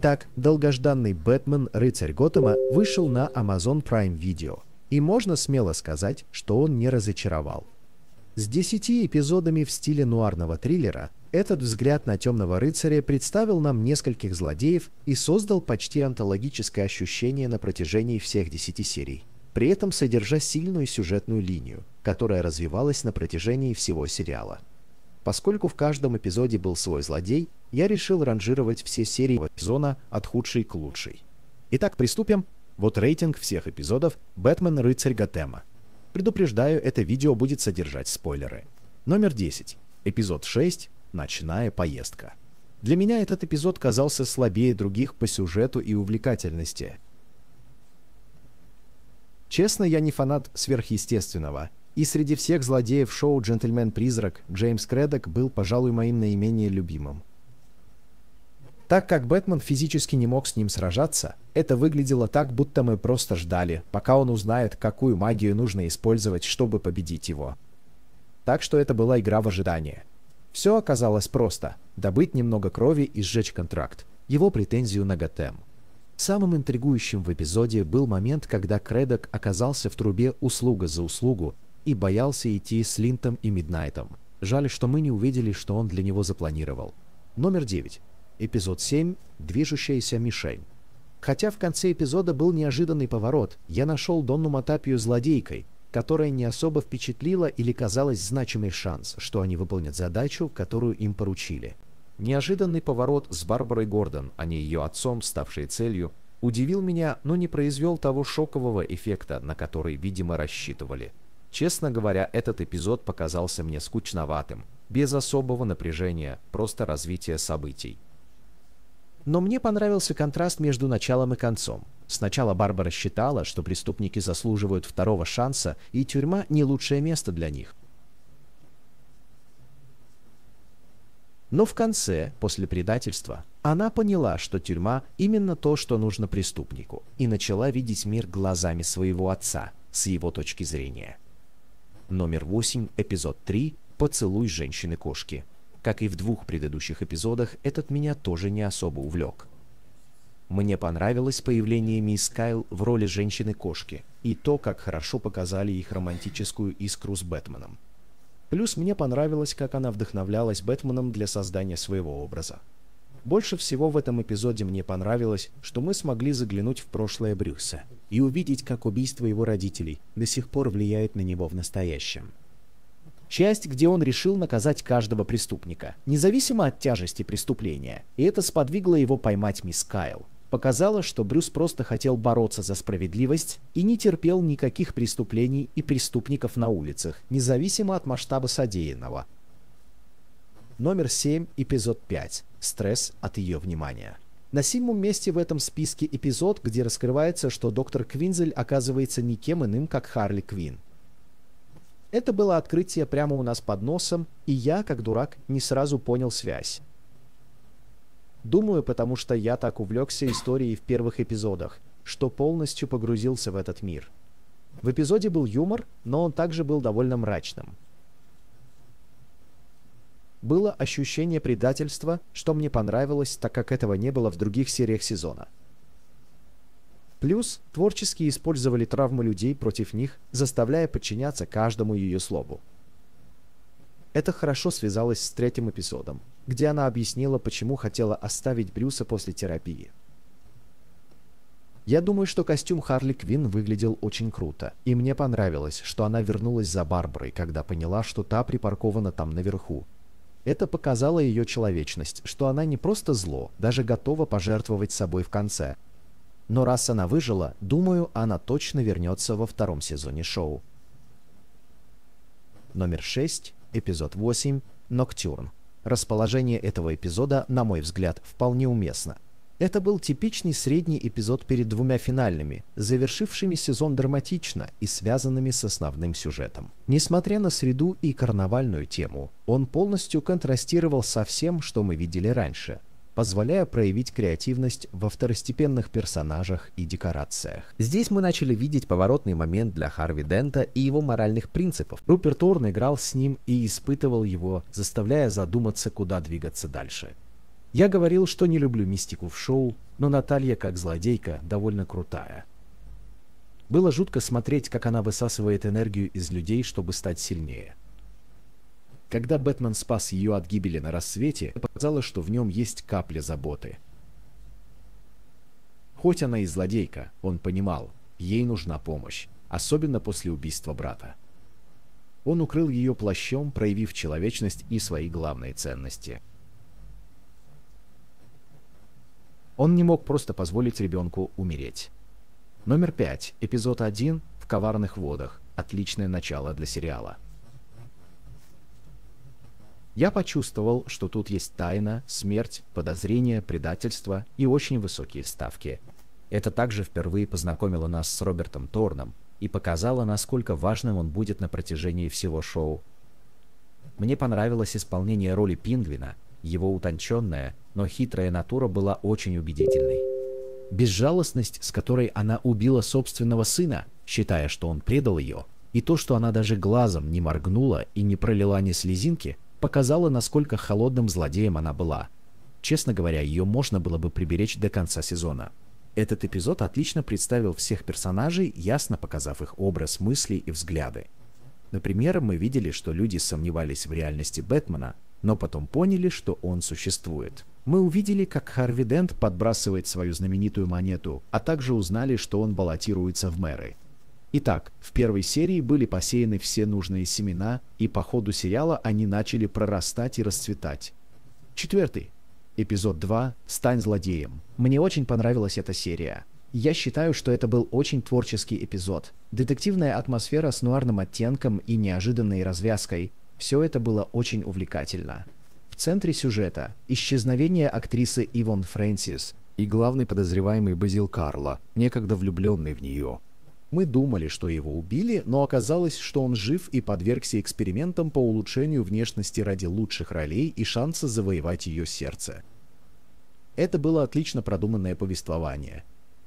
Так, долгожданный Бэтмен, рыцарь Готэма, вышел на Amazon Prime Video. И можно смело сказать, что он не разочаровал. С 10 эпизодами в стиле нуарного триллера этот взгляд на темного рыцаря представил нам нескольких злодеев и создал почти антологическое ощущение на протяжении всех 10 серий, при этом содержа сильную сюжетную линию, которая развивалась на протяжении всего сериала. Поскольку в каждом эпизоде был свой злодей, я решил ранжировать все серии сезона от худшей к лучшей. Итак, приступим. Вот рейтинг всех эпизодов «Бэтмен. Рыцарь Готема». Предупреждаю, это видео будет содержать спойлеры. Номер 10. Эпизод 6. Ночная поездка. Для меня этот эпизод казался слабее других по сюжету и увлекательности. Честно, я не фанат сверхъестественного – и среди всех злодеев шоу «Джентльмен-призрак» Джеймс Кредок был, пожалуй, моим наименее любимым. Так как Бэтмен физически не мог с ним сражаться, это выглядело так, будто мы просто ждали, пока он узнает, какую магию нужно использовать, чтобы победить его. Так что это была игра в ожидание. Все оказалось просто – добыть немного крови и сжечь контракт, его претензию на Готэм. Самым интригующим в эпизоде был момент, когда Кредок оказался в трубе услуга за услугу и боялся идти с Линтом и Миднайтом. Жаль, что мы не увидели, что он для него запланировал. Номер 9. Эпизод 7. Движущаяся мишень. Хотя в конце эпизода был неожиданный поворот, я нашел Донну Матапию злодейкой, которая не особо впечатлила или казалась значимый шанс, что они выполнят задачу, которую им поручили. Неожиданный поворот с Барбарой Гордон, а не ее отцом, ставшей целью, удивил меня, но не произвел того шокового эффекта, на который, видимо, рассчитывали. Честно говоря, этот эпизод показался мне скучноватым, без особого напряжения, просто развитие событий. Но мне понравился контраст между началом и концом. Сначала Барбара считала, что преступники заслуживают второго шанса, и тюрьма не лучшее место для них. Но в конце, после предательства, она поняла, что тюрьма именно то, что нужно преступнику, и начала видеть мир глазами своего отца, с его точки зрения номер 8, эпизод 3 «Поцелуй женщины-кошки». Как и в двух предыдущих эпизодах, этот меня тоже не особо увлек. Мне понравилось появление мисс Кайл в роли женщины-кошки и то, как хорошо показали их романтическую искру с Бэтменом. Плюс мне понравилось, как она вдохновлялась Бэтменом для создания своего образа. Больше всего в этом эпизоде мне понравилось, что мы смогли заглянуть в прошлое Брюса и увидеть, как убийство его родителей до сих пор влияет на него в настоящем. Часть, где он решил наказать каждого преступника, независимо от тяжести преступления, и это сподвигло его поймать мисс Кайл. Показало, что Брюс просто хотел бороться за справедливость и не терпел никаких преступлений и преступников на улицах, независимо от масштаба содеянного, номер 7, эпизод 5 «Стресс от ее внимания». На седьмом месте в этом списке эпизод, где раскрывается, что доктор Квинзель оказывается никем иным, как Харли Квин. Это было открытие прямо у нас под носом, и я, как дурак, не сразу понял связь. Думаю, потому что я так увлекся историей в первых эпизодах, что полностью погрузился в этот мир. В эпизоде был юмор, но он также был довольно мрачным – было ощущение предательства, что мне понравилось, так как этого не было в других сериях сезона. Плюс творчески использовали травмы людей против них, заставляя подчиняться каждому ее слову. Это хорошо связалось с третьим эпизодом, где она объяснила, почему хотела оставить Брюса после терапии. Я думаю, что костюм Харли Квин выглядел очень круто, и мне понравилось, что она вернулась за Барбарой, когда поняла, что та припаркована там наверху, это показало ее человечность, что она не просто зло, даже готова пожертвовать собой в конце. Но раз она выжила, думаю, она точно вернется во втором сезоне шоу. Номер 6, эпизод 8, Ноктюрн. Расположение этого эпизода, на мой взгляд, вполне уместно – это был типичный средний эпизод перед двумя финальными, завершившими сезон драматично и связанными с основным сюжетом. Несмотря на среду и карнавальную тему, он полностью контрастировал со всем, что мы видели раньше, позволяя проявить креативность во второстепенных персонажах и декорациях. Здесь мы начали видеть поворотный момент для Харви Дента и его моральных принципов. Руперт Торн играл с ним и испытывал его, заставляя задуматься, куда двигаться дальше. Я говорил, что не люблю мистику в шоу, но Наталья, как злодейка, довольно крутая. Было жутко смотреть, как она высасывает энергию из людей, чтобы стать сильнее. Когда Бэтмен спас ее от гибели на рассвете, показалось, что в нем есть капля заботы. Хоть она и злодейка, он понимал, ей нужна помощь, особенно после убийства брата. Он укрыл ее плащом, проявив человечность и свои главные ценности – Он не мог просто позволить ребенку умереть. Номер 5. Эпизод 1. В коварных водах. Отличное начало для сериала. Я почувствовал, что тут есть тайна, смерть, подозрение, предательство и очень высокие ставки. Это также впервые познакомило нас с Робертом Торном и показало, насколько важным он будет на протяжении всего шоу. Мне понравилось исполнение роли пингвина, его утонченное, но хитрая натура была очень убедительной. Безжалостность, с которой она убила собственного сына, считая, что он предал ее, и то, что она даже глазом не моргнула и не пролила ни слезинки, показало, насколько холодным злодеем она была. Честно говоря, ее можно было бы приберечь до конца сезона. Этот эпизод отлично представил всех персонажей, ясно показав их образ мысли и взгляды. Например, мы видели, что люди сомневались в реальности Бэтмена, но потом поняли, что он существует. Мы увидели, как Харви Дент подбрасывает свою знаменитую монету, а также узнали, что он баллотируется в мэры. Итак, в первой серии были посеяны все нужные семена, и по ходу сериала они начали прорастать и расцветать. Четвертый. Эпизод 2 «Стань злодеем». Мне очень понравилась эта серия. Я считаю, что это был очень творческий эпизод. Детективная атмосфера с нуарным оттенком и неожиданной развязкой, все это было очень увлекательно. В центре сюжета – исчезновение актрисы Ивон Фрэнсис и главный подозреваемый Базил Карло, некогда влюбленный в нее. Мы думали, что его убили, но оказалось, что он жив и подвергся экспериментам по улучшению внешности ради лучших ролей и шанса завоевать ее сердце. Это было отлично продуманное повествование.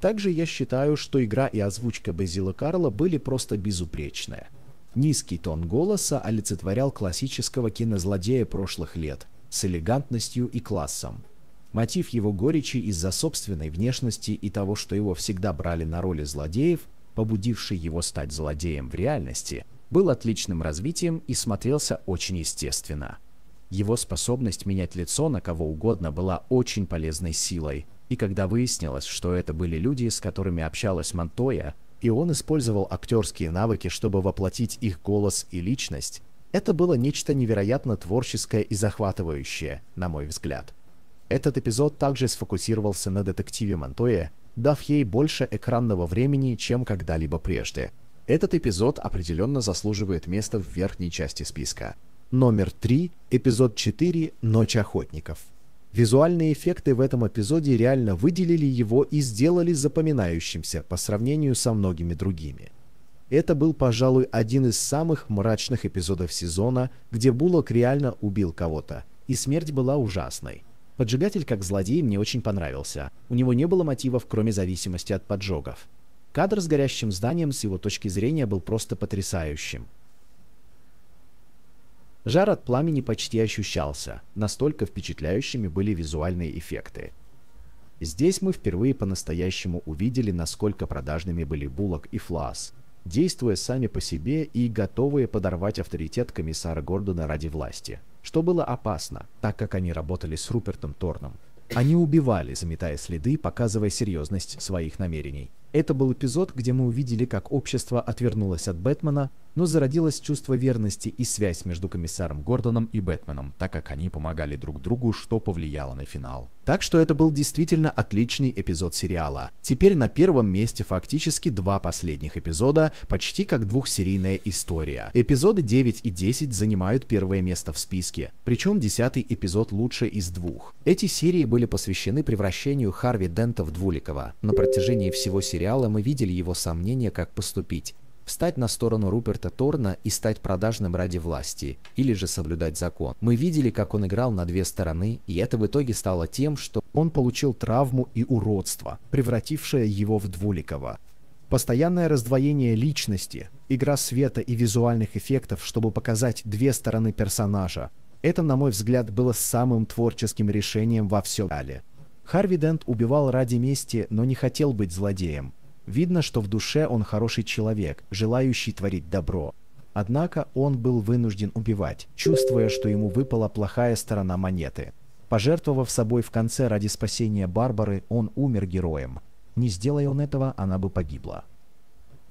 Также я считаю, что игра и озвучка Базила Карла были просто безупречные. Низкий тон голоса олицетворял классического кинозлодея прошлых лет с элегантностью и классом. Мотив его горечи из-за собственной внешности и того, что его всегда брали на роли злодеев, побудивший его стать злодеем в реальности, был отличным развитием и смотрелся очень естественно. Его способность менять лицо на кого угодно была очень полезной силой, и когда выяснилось, что это были люди, с которыми общалась Монтоя, и он использовал актерские навыки, чтобы воплотить их голос и личность, это было нечто невероятно творческое и захватывающее, на мой взгляд. Этот эпизод также сфокусировался на детективе Монтоя, дав ей больше экранного времени, чем когда-либо прежде. Этот эпизод определенно заслуживает места в верхней части списка. Номер 3, эпизод 4 «Ночь охотников». Визуальные эффекты в этом эпизоде реально выделили его и сделали запоминающимся по сравнению со многими другими. Это был, пожалуй, один из самых мрачных эпизодов сезона, где Буллок реально убил кого-то, и смерть была ужасной. Поджигатель как злодей мне очень понравился. У него не было мотивов, кроме зависимости от поджогов. Кадр с горящим зданием с его точки зрения был просто потрясающим. Жар от пламени почти ощущался, настолько впечатляющими были визуальные эффекты. Здесь мы впервые по-настоящему увидели, насколько продажными были Буллок и Флас, действуя сами по себе и готовые подорвать авторитет комиссара Гордона ради власти, что было опасно, так как они работали с Рупертом Торном. Они убивали, заметая следы, показывая серьезность своих намерений. Это был эпизод, где мы увидели, как общество отвернулось от Бэтмена, но зародилось чувство верности и связь между комиссаром Гордоном и Бэтменом, так как они помогали друг другу, что повлияло на финал. Так что это был действительно отличный эпизод сериала. Теперь на первом месте фактически два последних эпизода, почти как двухсерийная история. Эпизоды 9 и 10 занимают первое место в списке, причем десятый эпизод лучше из двух. Эти серии были посвящены превращению Харви Дента в Двуликова. На протяжении всего сериала сериала мы видели его сомнения, как поступить. Встать на сторону Руперта Торна и стать продажным ради власти, или же соблюдать закон. Мы видели, как он играл на две стороны, и это в итоге стало тем, что он получил травму и уродство, превратившее его в Двуликова. Постоянное раздвоение личности, игра света и визуальных эффектов, чтобы показать две стороны персонажа. Это, на мой взгляд, было самым творческим решением во всем Алле. Харви Дент убивал ради мести, но не хотел быть злодеем. Видно, что в душе он хороший человек, желающий творить добро. Однако он был вынужден убивать, чувствуя, что ему выпала плохая сторона монеты. Пожертвовав собой в конце ради спасения Барбары, он умер героем. Не сделая он этого, она бы погибла.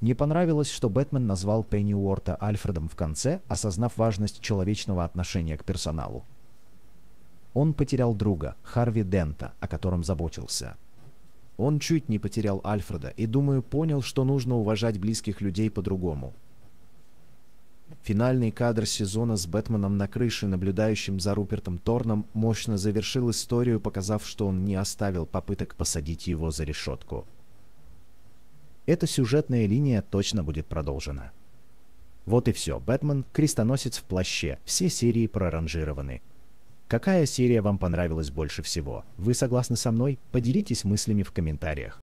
Не понравилось, что Бэтмен назвал Пенни Уорта Альфредом в конце, осознав важность человечного отношения к персоналу. Он потерял друга, Харви Дента, о котором заботился. Он чуть не потерял Альфреда и, думаю, понял, что нужно уважать близких людей по-другому. Финальный кадр сезона с Бэтменом на крыше, наблюдающим за Рупертом Торном, мощно завершил историю, показав, что он не оставил попыток посадить его за решетку. Эта сюжетная линия точно будет продолжена. Вот и все. Бэтмен, крестоносец в плаще, все серии проранжированы. Какая серия вам понравилась больше всего? Вы согласны со мной? Поделитесь мыслями в комментариях.